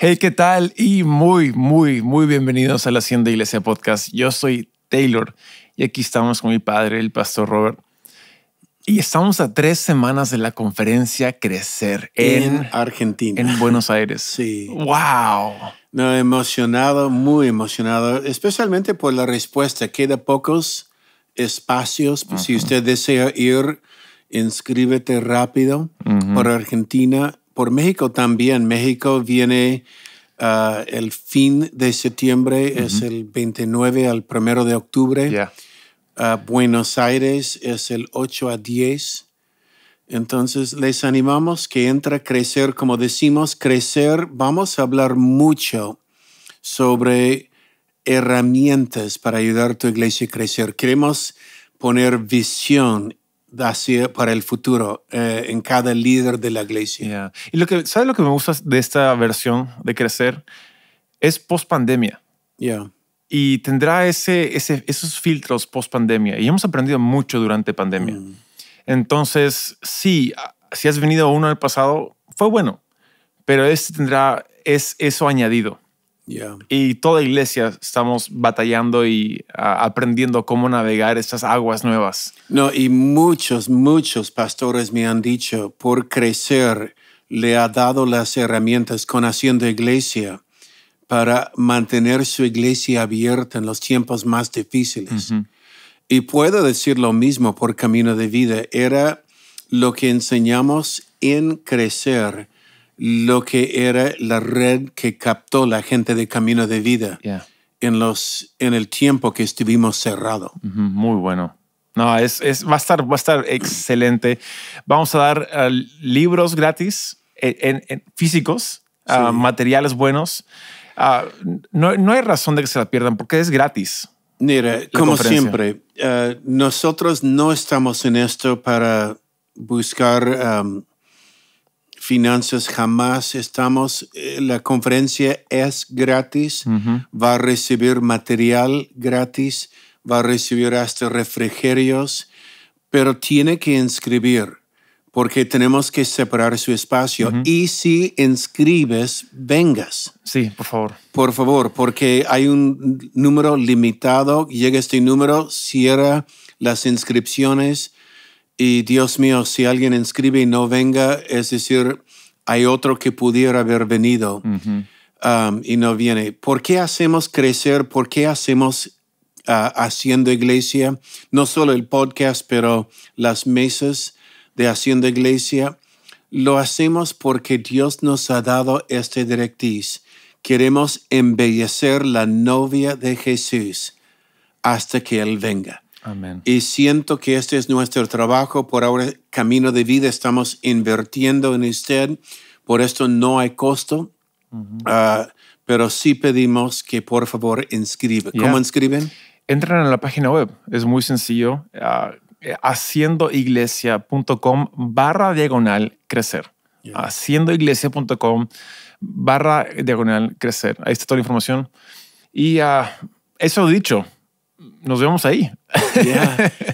Hey, ¿qué tal? Y muy, muy, muy bienvenidos a la Hacienda Iglesia Podcast. Yo soy Taylor y aquí estamos con mi padre, el pastor Robert. Y estamos a tres semanas de la conferencia Crecer en, Argentina. En Buenos Aires. Sí. ¡Wow! No, emocionado, muy emocionado, especialmente por la respuesta. Queda pocos espacios. Si usted desea ir, inscríbete rápido por Argentina por México también. México viene ah, el fin de septiembre, es el 29 al 1 de octubre. Ah, Buenos Aires es el 8 a 10. Entonces les animamos que entre a crecer, como decimos, crecer, vamos a hablar mucho sobre herramientas para ayudar a tu iglesia a crecer. Queremos poner visión eh, para el futuro eh, en cada líder de la iglesia. Y lo que, ¿sabes lo que me gusta de esta versión de crecer? Es post pandemia. Y tendrá ese, esos filtros post pandemia. Y hemos aprendido mucho durante pandemia. Mm. Entonces, sí, ah, si has venido uno en el pasado, fue bueno, pero este tendrá es eso añadido. Y toda iglesia estamos batallando y aprendiendo cómo navegar estas aguas nuevas. No, y muchos, muchos pastores me han dicho, por crecer, le ha dado las herramientas con Haciendo Iglesia para mantener su iglesia abierta en los tiempos más difíciles. Y puedo decir lo mismo por Camino de Vida. Era lo que enseñamos en crecer lo que era la red que captó la gente de Camino de Vida en, los, en el tiempo que estuvimos cerrado. muy bueno. No, es, es, va, a estar, va a estar excelente. Vamos a dar eh, libros gratis, en, físicos, ah, materiales buenos. Ah, no, hay razón de que se la pierdan porque es gratis. Mira, como siempre, eh, nosotros no estamos en esto para buscar finanzas jamás estamos. Eh, la conferencia es gratis, va a recibir material gratis, va a recibir hasta refrigerios, pero tiene que inscribir porque tenemos que separar su espacio. Y si inscribes, vengas. Sí, por favor. Por favor, porque hay un número limitado. Llega este número, cierra las inscripciones y Dios mío, si alguien inscribe y no venga, es decir, hay otro que pudiera haber venido um, y no viene. ¿Por qué hacemos crecer? ¿Por qué hacemos ah, haciendo iglesia? No solo el podcast, pero las mesas de haciendo iglesia. Lo hacemos porque Dios nos ha dado este directriz. Queremos embellecer la novia de Jesús hasta que Él venga. Y siento que este es nuestro trabajo. Por ahora, camino de vida, estamos invirtiendo en usted. Por esto no hay costo. Ah, pero sí pedimos que por favor inscribe. ¿Cómo inscriben? Entran a la página web. Es muy sencillo. Ah, eh, haciendoiglesia.com barra diagonal crecer. Haciendoiglesia.com barra diagonal crecer. Ahí está toda la información. Y ah, eso dicho, nos vemos ahí.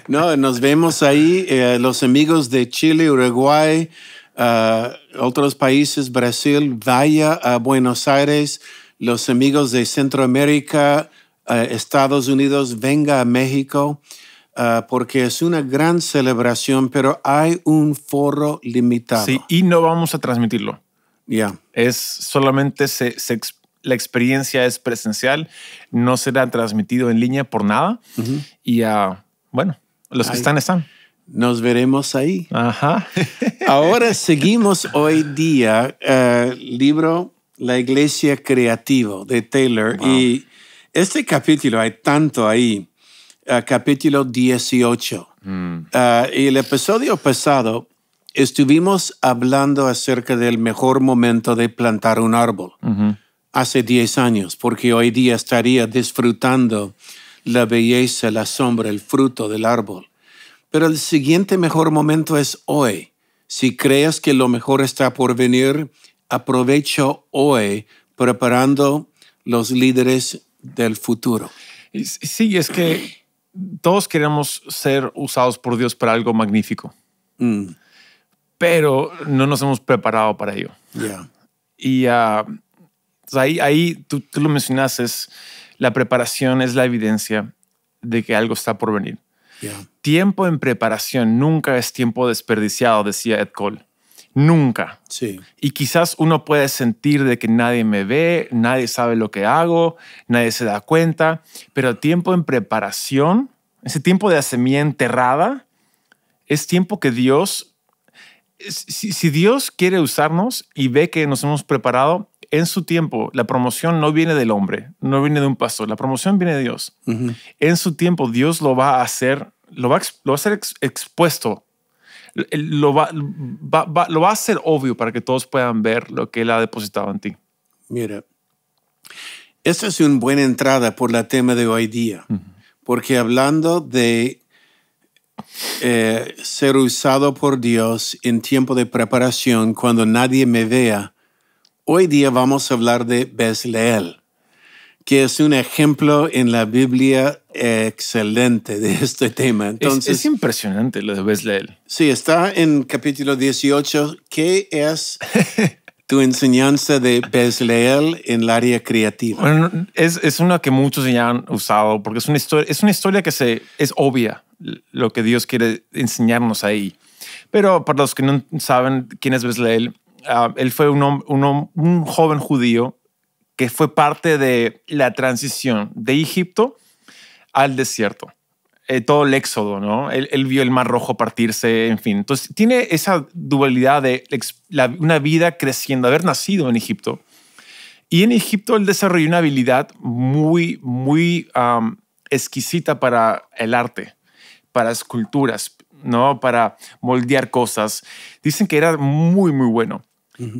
No, nos vemos ahí. Eh, los amigos de Chile, Uruguay, ah, otros países, Brasil, vaya a Buenos Aires. Los amigos de Centroamérica, eh, Estados Unidos, venga a México. Ah, porque es una gran celebración, pero hay un foro limitado. Sí, y no vamos a transmitirlo. Ya. Es solamente se, se, la experiencia es presencial, no será transmitido en línea por nada. Y ah, bueno, los que están, están. Nos veremos ahí. Ahora seguimos hoy día eh, libro La Iglesia Creativa de Taylor. Y este capítulo, hay tanto ahí, eh, capítulo 18. Mm. Eh, y el episodio pasado estuvimos hablando acerca del mejor momento de plantar un árbol hace 10 años, porque hoy día estaría disfrutando la belleza, la sombra, el fruto del árbol. Pero el siguiente mejor momento es hoy. Si crees que lo mejor está por venir, aprovecho hoy preparando los líderes del futuro. Sí, es que todos queremos ser usados por Dios para algo magnífico, mm. pero no nos hemos preparado para ello. Y ah, ahí, tú, lo mencionaste, es la preparación es la evidencia de que algo está por venir. Tiempo en preparación nunca es tiempo desperdiciado, decía Ed Cole. Nunca. Sí. Y quizás uno puede sentir de que nadie me ve, nadie sabe lo que hago, nadie se da cuenta, pero tiempo en preparación, ese tiempo de semilla enterrada, es tiempo que Dios, si Dios quiere usarnos y ve que nos hemos preparado, en su tiempo, la promoción no viene del hombre, no viene de un pastor, la promoción viene de Dios. En su tiempo, Dios lo va a hacer, lo va, a ser expuesto, lo va, a hacer obvio para que todos puedan ver lo que Él ha depositado en ti. Mira, esta es una buena entrada por la tema de hoy día, porque hablando de eh, ser usado por Dios en tiempo de preparación, cuando nadie me vea, Hoy día vamos a hablar de Besleel, que es un ejemplo en la Biblia eh, excelente de este tema. Entonces, es, impresionante lo de Besleel. Sí, está en capítulo 18. ¿Qué es tu enseñanza de Besleel en el área creativa? es, una que muchos ya han usado porque es una historia, es una historia que se, es obvia lo que Dios quiere enseñarnos ahí. Pero para los que no saben quién es Besleel, Ah, él fue un, joven judío que fue parte de la transición de Egipto al desierto. Eh, todo el éxodo, ¿no? Él, vio el mar rojo partirse, en fin. Entonces, tiene esa dualidad de una vida creciendo, haber nacido en Egipto. Y en Egipto él desarrolló una habilidad muy, muy exquisita para el arte, para esculturas, ¿no? Para moldear cosas. Dicen que era muy, muy bueno.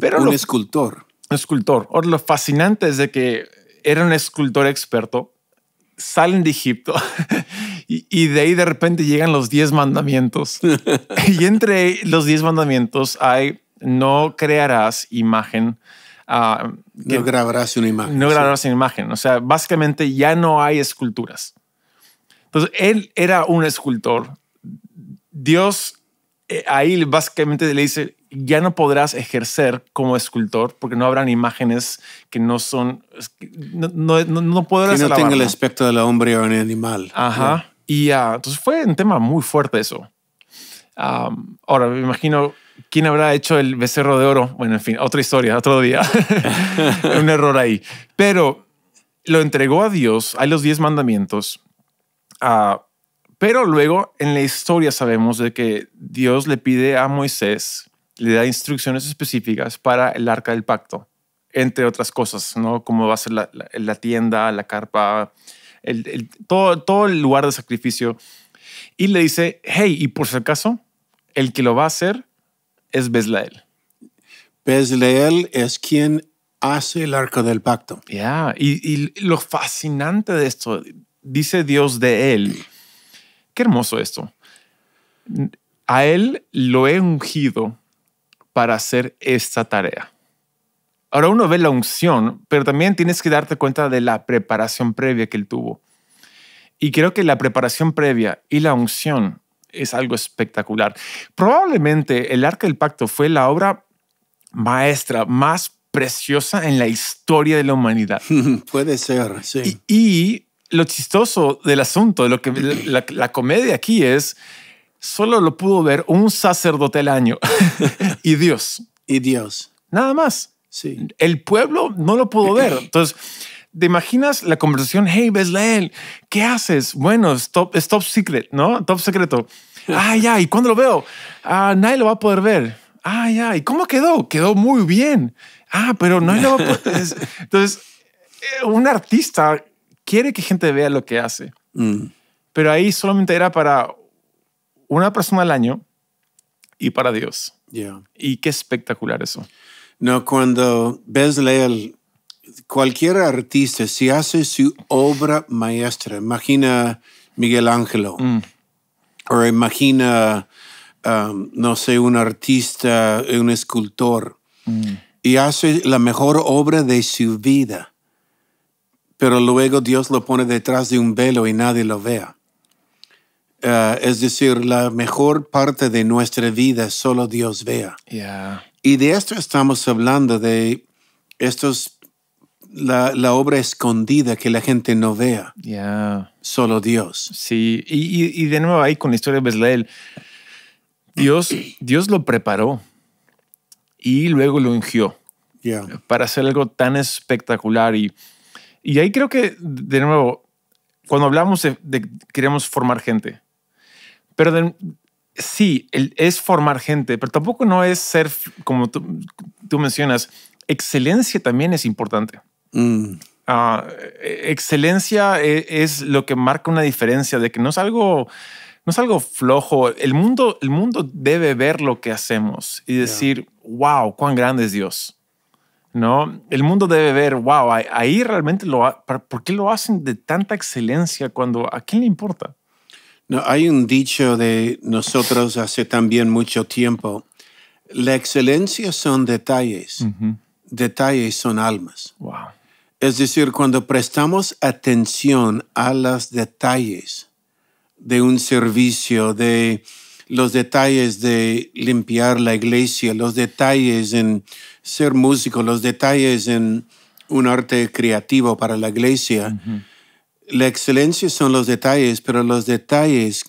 Pero un escultor. Un escultor. Ahora, lo fascinante es de que era un escultor experto, salen de Egipto y, de ahí de repente llegan los diez mandamientos. y entre los diez mandamientos hay no crearás imagen. Ah, no grabarás una imagen. No grabarás una imagen. O sea, básicamente ya no hay esculturas. Entonces, él era un escultor. Dios eh, ahí básicamente le dice, ya no podrás ejercer como escultor porque no habrán imágenes que no son, no, no, no, podrás no tenga el aspecto de la hombre o el animal. Ajá. Y ah, entonces fue un tema muy fuerte eso. ahora, me imagino quién habrá hecho el becerro de oro. Bueno, en fin, otra historia, otro día. un error ahí. Pero lo entregó a Dios, hay los diez mandamientos. a pero luego en la historia sabemos de que Dios le pide a Moisés, le da instrucciones específicas para el arca del pacto, entre otras cosas, ¿no? Cómo va a ser la, tienda, la carpa, todo, el lugar de sacrificio. Y le dice, hey, y por si acaso, el que lo va a hacer es Bezlael. Bezlael es quien hace el arca del pacto. Ya, y, y lo fascinante de esto, dice Dios de él Qué hermoso esto. A él lo he ungido para hacer esta tarea. Ahora uno ve la unción, pero también tienes que darte cuenta de la preparación previa que él tuvo. Y creo que la preparación previa y la unción es algo espectacular. Probablemente el Arca del Pacto fue la obra maestra más preciosa en la historia de la humanidad. Puede ser, sí. Y, lo chistoso del asunto, de lo que la, comedia aquí es, solo lo pudo ver un sacerdote al año y Dios. Y Dios. Nada más. Sí. El pueblo no lo pudo ver. Entonces, ¿te imaginas la conversación? Hey, Besleel, ¿qué haces? Bueno, stop, stop secret, ¿no? Top secreto. Ah, ya, ¿y cuándo lo veo? Ah, nadie lo va a poder ver. Ah, ya, ¿y cómo quedó? Quedó muy bien. Ah, pero no lo va a poder... Entonces, eh, un artista quiere que gente vea lo que hace. Mm. Pero ahí solamente era para una persona al año y para Dios. Y qué espectacular eso. No, cuando ves leer cualquier artista, si hace su obra maestra, imagina Miguel Ángelo, mm. o imagina, um, no sé, un artista, un escultor, mm. y hace la mejor obra de su vida pero luego Dios lo pone detrás de un velo y nadie lo vea. Eh, es decir, la mejor parte de nuestra vida solo Dios vea. Y de esto estamos hablando, de estos, la, obra escondida que la gente no vea. Solo Dios. Sí, y, de nuevo ahí con la historia de Beslael, Dios, Dios lo preparó y luego lo ungió para hacer algo tan espectacular y y ahí creo que, de nuevo, cuando hablamos de, queremos formar gente, pero sí, es formar gente, pero tampoco no es ser, como tú, mencionas, excelencia también es importante. Mm. Ah, e, excelencia e, es, lo que marca una diferencia de que no es algo, no es algo flojo. El mundo, el mundo debe ver lo que hacemos y decir, wow, cuán grande es Dios. ¿no? El mundo debe ver, wow, ahí realmente lo, ¿por qué lo hacen de tanta excelencia cuando a quién le importa? No, hay un dicho de nosotros hace también mucho tiempo, la excelencia son detalles, detalles son almas. Wow. Es decir, cuando prestamos atención a los detalles de un servicio, de los detalles de limpiar la iglesia, los detalles en ser músico, los detalles en un arte creativo para la iglesia. La excelencia son los detalles, pero los detalles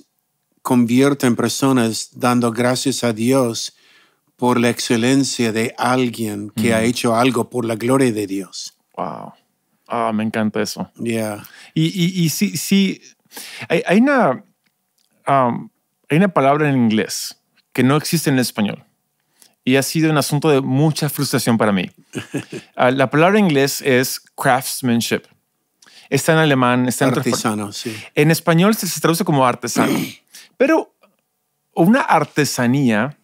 convierten personas dando gracias a Dios por la excelencia de alguien que ha hecho algo por la gloria de Dios. Wow. Ah, me encanta eso. Yeah. Y, y, sí, sí, hay, una... Um, hay una palabra en inglés que no existe en español y ha sido un asunto de mucha frustración para mí. Ah, la palabra en inglés es craftsmanship. Está en alemán, está en artesano. Sí. En español se, traduce como artesano, pero una artesanía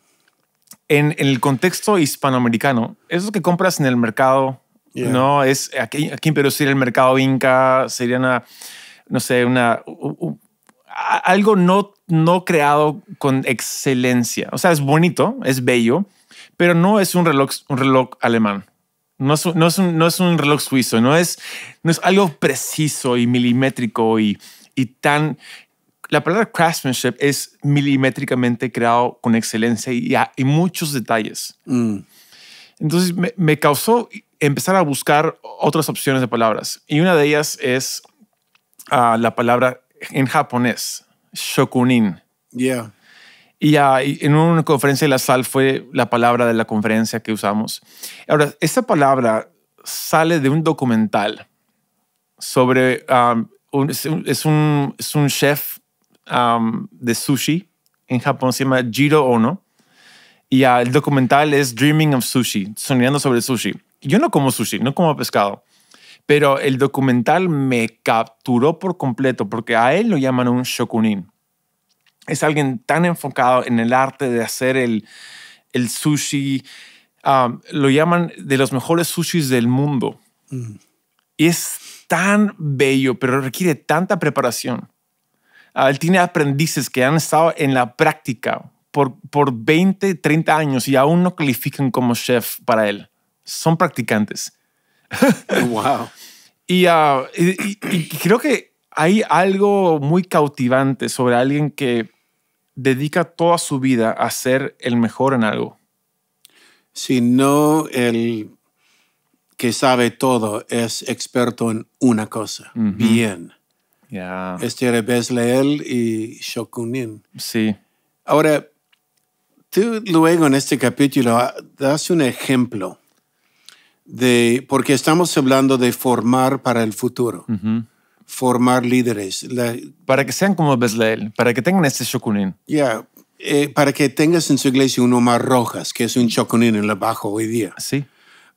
en, el contexto hispanoamericano es lo que compras en el mercado. No es aquí, aquí en Perú sería el mercado inca, sería una, no sé, una, algo no, no creado con excelencia. O sea, es bonito, es bello, pero no es un reloj, un reloj alemán. No es, no, es un, reloj suizo, no es, no es algo preciso y milimétrico y, tan... La palabra craftsmanship es milimétricamente creado con excelencia y, y muchos detalles. Mm. Entonces me, causó empezar a buscar otras opciones de palabras. Y una de ellas es ah, la palabra en japonés, Shokunin. Y en una conferencia de la sal fue la palabra de la conferencia que usamos. Ahora, esta palabra sale de un documental sobre, um, un, es, un, es, un, chef um, de sushi en Japón, se llama Jiro Ono. Y el documental es Dreaming of Sushi, soñando sobre sushi. Yo no como sushi, no como pescado. Pero el documental me capturó por completo porque a él lo llaman un shokunin. Es alguien tan enfocado en el arte de hacer el, sushi. Um, lo llaman de los mejores sushis del mundo. Mm. Y es tan bello, pero requiere tanta preparación. Ah, él tiene aprendices que han estado en la práctica por, por 20, 30 años y aún no califican como chef para él. Son practicantes. wow. Ah, y, creo que hay algo muy cautivante sobre alguien que dedica toda su vida a ser el mejor en algo. Si no el que sabe todo es experto en una cosa. Bien. Este era y Shokunin. Sí. Ahora, tú luego en este capítulo ah, das un ejemplo de, porque estamos hablando de formar para el futuro, formar líderes. para que sean como Besleel, para que tengan este shokunin. Ya, eh, para que tengas en su iglesia uno más Rojas, que es un shokunin en la bajo hoy día. Sí.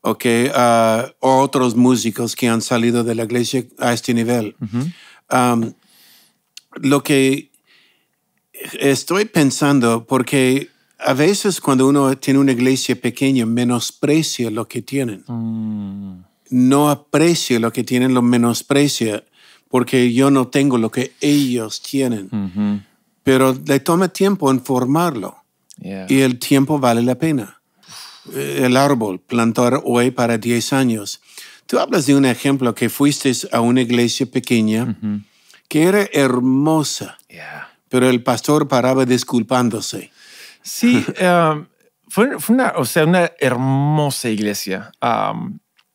Ok, ah, otros músicos que han salido de la iglesia a este nivel. lo que estoy pensando, porque a veces cuando uno tiene una iglesia pequeña, menosprecia lo que tienen. Mm. No aprecia lo que tienen, lo menosprecia, porque yo no tengo lo que ellos tienen. Mm-hmm. Pero le toma tiempo en formarlo. Y el tiempo vale la pena. El árbol, plantar hoy para 10 años. Tú hablas de un ejemplo que fuiste a una iglesia pequeña mm-hmm. que era hermosa, pero el pastor paraba disculpándose. Sí, em, fue, una, o sea, una hermosa iglesia.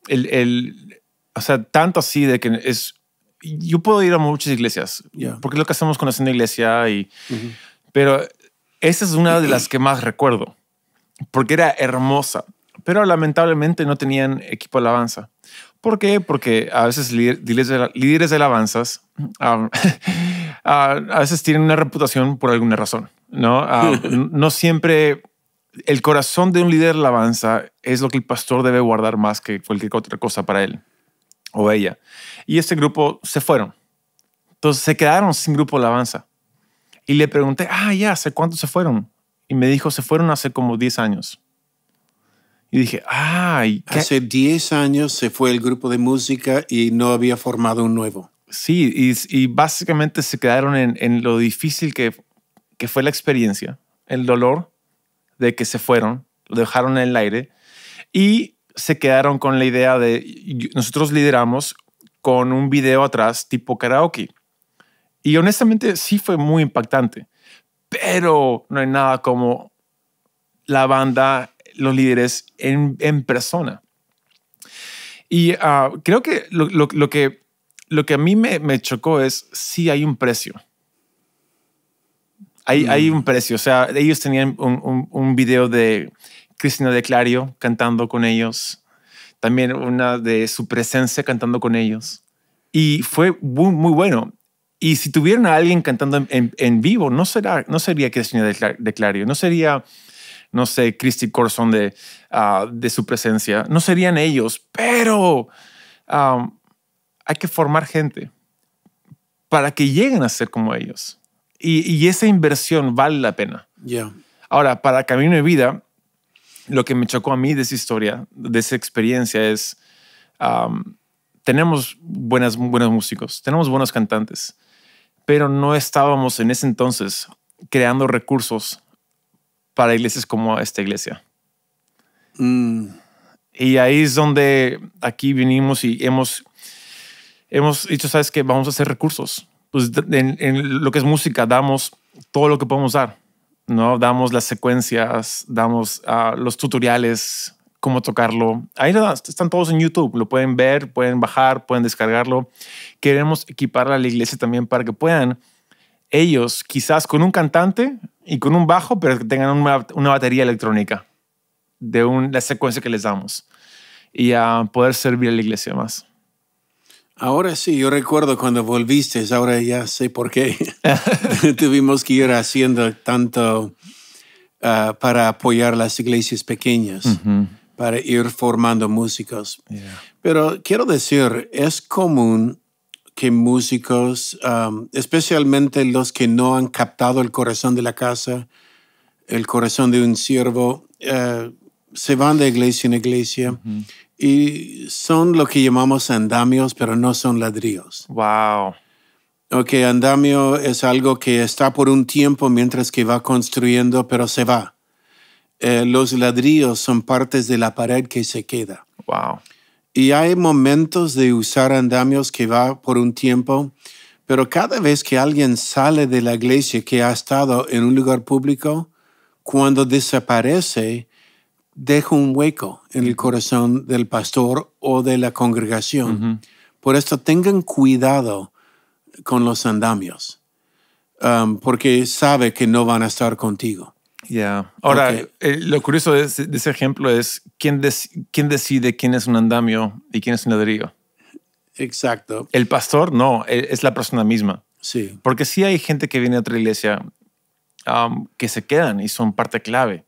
el, o sea, tanto así de que es, yo puedo ir a muchas iglesias, porque lo que hacemos con una iglesia, y, pero esa es una de las que más recuerdo, porque era hermosa, pero lamentablemente no tenían equipo de alabanza. ¿Por qué? Porque a veces líderes de, líderes alabanzas a veces tienen una reputación por alguna razón. ¿no? Ah, no siempre el corazón de un líder de alabanza es lo que el pastor debe guardar más que cualquier otra cosa para él o ella. Y ese grupo se fueron. Entonces se quedaron sin grupo de alabanza. Y le pregunté, ah, ya, ¿hace cuánto se fueron? Y me dijo, se fueron hace como 10 años. Y dije, ay. Hace 10 años se fue el grupo de música y no había formado un nuevo. Sí, y, básicamente se quedaron en lo difícil que que fue la experiencia, el dolor de que se fueron, lo dejaron en el aire y se quedaron con la idea de nosotros lideramos con un video atrás tipo karaoke. Y honestamente sí fue muy impactante, pero no hay nada como la banda, los líderes en, persona. Y ah, creo que lo, que lo que a mí me, chocó es si hay un precio hay, mm. un precio. O sea, ellos tenían un, un, video de Cristina de Clario cantando con ellos. También una de su presencia cantando con ellos. Y fue muy, muy bueno. Y si tuvieran a alguien cantando en, en, vivo, no, será, no sería Cristina de, Clario, no sería, no sé, Christy Corson de, ah, de su presencia, no serían ellos, pero ah, hay que formar gente para que lleguen a ser como ellos. Y, esa inversión vale la pena. Ahora, para Camino de Vida, lo que me chocó a mí de esa historia, de esa experiencia, es um, tenemos buenas, buenos músicos, tenemos buenos cantantes, pero no estábamos en ese entonces creando recursos para iglesias como esta iglesia. Mm. Y ahí es donde aquí vinimos y hemos, hemos dicho, ¿sabes que Vamos a hacer recursos pues en, lo que es música damos todo lo que podemos dar, ¿no? Damos las secuencias, damos ah, los tutoriales, cómo tocarlo. Ahí están todos en YouTube, lo pueden ver, pueden bajar, pueden descargarlo. Queremos equipar a la iglesia también para que puedan ellos, quizás con un cantante y con un bajo, pero que tengan una, batería electrónica de la secuencia que les damos y a poder servir a la iglesia más. Ahora sí, yo recuerdo cuando volviste, ahora ya sé por qué. Tuvimos que ir haciendo tanto ah, para apoyar las iglesias pequeñas, para ir formando músicos. Pero quiero decir, es común que músicos, especialmente los que no han captado el corazón de la casa, el corazón de un siervo, eh, se van de iglesia en iglesia y son lo que llamamos andamios, pero no son ladrillos. Wow. Ok, andamio es algo que está por un tiempo mientras que va construyendo, pero se va. Eh, los ladrillos son partes de la pared que se queda. Wow. Y hay momentos de usar andamios que va por un tiempo, pero cada vez que alguien sale de la iglesia que ha estado en un lugar público, cuando desaparece, deja un hueco en el corazón del pastor o de la congregación. Por esto tengan cuidado con los andamios, um, porque sabe que no van a estar contigo. Ya. Ahora, eh, lo curioso de ese, ejemplo es ¿quién, quién decide quién es un andamio y quién es un ladrillo. Exacto. El pastor no, e, es la persona misma. Sí. Porque sí hay gente que viene a otra iglesia um, que se quedan y son parte clave.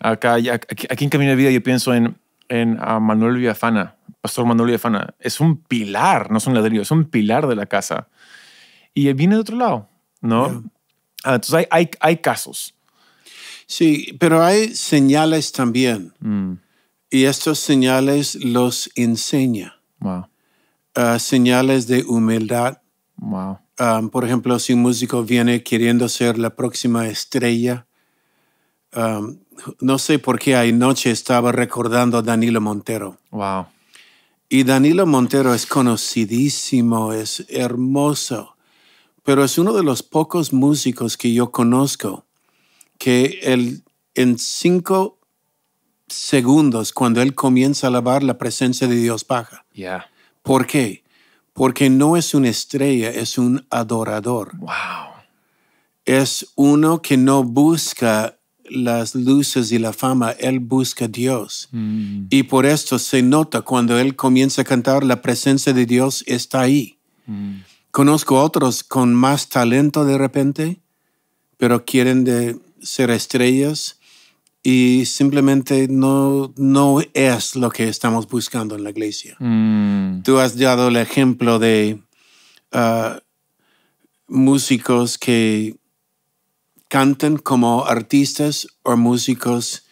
Acá, aquí, en Camino de Vida yo pienso en, en a Manuel Villafana, Pastor Manuel Villafana. Es un pilar, no es un ladrillo, es un pilar de la casa. Y él viene de otro lado, ¿no? Ah, entonces hay, hay, hay, casos. Sí, pero hay señales también. Mm. Y estos señales los enseña. Wow. Ah, señales de humildad. Wow. Ah, por ejemplo, si un músico viene queriendo ser la próxima estrella, um, no sé por qué noche estaba recordando a Danilo Montero. Wow. Y Danilo Montero es conocidísimo, es hermoso, pero es uno de los pocos músicos que yo conozco que él, en cinco segundos, cuando él comienza a alabar, la presencia de Dios baja. Yeah. ¿Por qué? Porque no es una estrella, es un adorador. Wow. Es uno que no busca las luces y la fama, él busca a Dios. Mm. Y por esto se nota cuando él comienza a cantar, la presencia de Dios está ahí. Mm. Conozco otros con más talento de repente, pero quieren de ser estrellas y simplemente no, no es lo que estamos buscando en la iglesia. Mm. Tú has dado el ejemplo de ah, músicos que cantan como artistas o músicos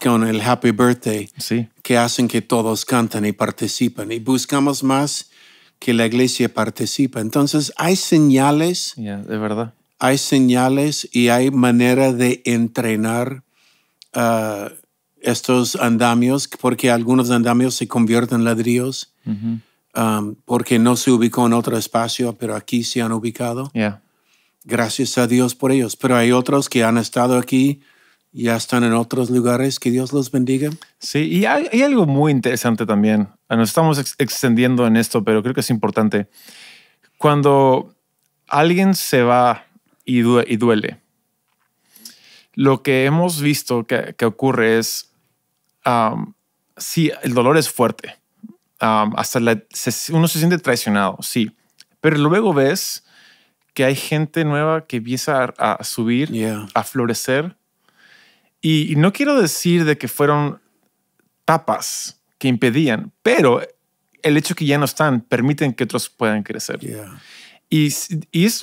con el Happy Birthday, sí. que hacen que todos cantan y participen. Y buscamos más que la iglesia participa. Entonces hay señales. de verdad. Hay señales y hay manera de entrenar ah, estos andamios, porque algunos andamios se convierten en ladrillos, ah, porque no se ubicó en otro espacio, pero aquí se han ubicado. Yeah. Gracias a Dios por ellos. Pero hay otros que han estado aquí, ya están en otros lugares. Que Dios los bendiga. Sí, y hay, algo muy interesante también. Ah, nos estamos extendiendo en esto, pero creo que es importante. Cuando alguien se va y, y duele, lo que hemos visto que, ocurre es, si sí, el dolor es fuerte. hasta uno se siente traicionado, sí. Pero luego ves que hay gente nueva que empieza a, subir, a florecer. Y, no quiero decir de que fueron tapas que impedían, pero el hecho que ya no están permiten que otros puedan crecer. Y, eso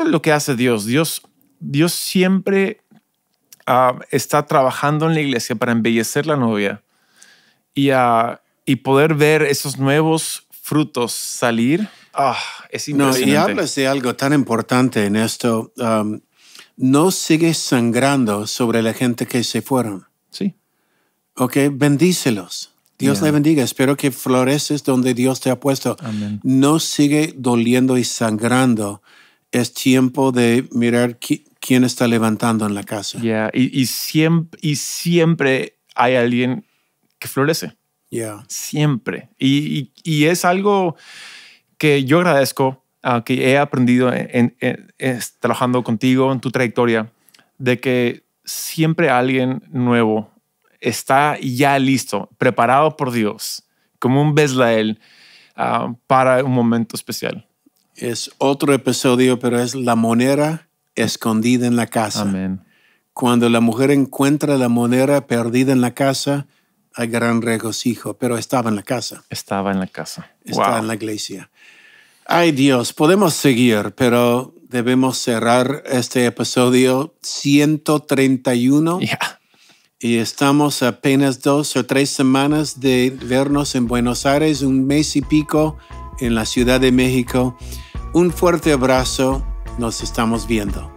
es lo que hace Dios. Dios, Dios siempre ah, está trabajando en la iglesia para embellecer la novia y, poder ver esos nuevos frutos salir. Ah. Es impresionante. No, y hablas de algo tan importante en esto. Um, no sigues sangrando sobre la gente que se fueron. Sí. Ok, bendícelos. Dios te bendiga. Espero que floreces donde Dios te ha puesto. No sigue doliendo y sangrando. Es tiempo de mirar quién está levantando en la casa. Y, siempre, hay alguien que florece. Ya Siempre. y es algo que yo agradezco ah, que he aprendido trabajando contigo en tu trayectoria, de que siempre alguien nuevo está ya listo, preparado por Dios, como un Beslael ah, para un momento especial. Es otro episodio, pero es la moneda escondida en la casa. Cuando la mujer encuentra la moneda perdida en la casa, hay gran regocijo, pero estaba en la casa. Estaba en la casa. Estaba en la iglesia. Ay Dios, podemos seguir, pero debemos cerrar este episodio 131. Y estamos apenas dos o tres semanas de vernos en Buenos Aires, un mes y pico en la Ciudad de México. Un fuerte abrazo, nos estamos viendo.